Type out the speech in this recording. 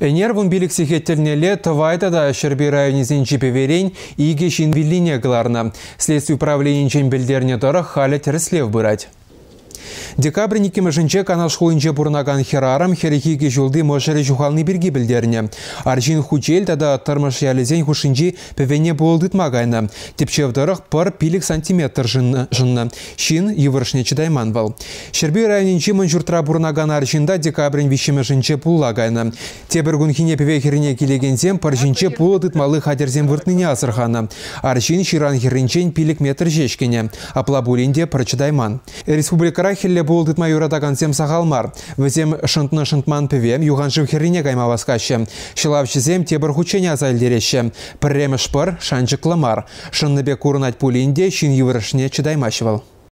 Энервун ле тывайда да Шербей районезен жепеверен иге шинвиллине кыларна. Следствие управления жембелдерне доры халя тіріслев бұрать. Декабрьникім жінче канал бурнаган херарам херарым ки жулды мошери жұхалны бирги білдеріне. Аржин хучел тада тұрмыш ялізен хушинжи пөвене болдытма ғайны. Тепчевдырық пар пилік сантиметр жынны. Шин евыршне чыдайман был. Шербе районинчи манжуртра бурнаган аржинда декабрин вишімі жынче пулагайна. Те Тебір певе херине килегензем пар пыр жынче малы хадерзем хадерзен вұртныне Аржин ширан херинчен пилик метр жешкене. Аплабулинде пыр чыдайман. Республикара Илле булдыт майорада консем сағалмар. Візем шынтны шынтман певе юған жывхеріне кайма басқашы. Шылав жізем тебір хучене азайлдереші. Пірремі шпыр Шынны Шынныбе курнать пулинде, шин ювырышне чыдаймашывал.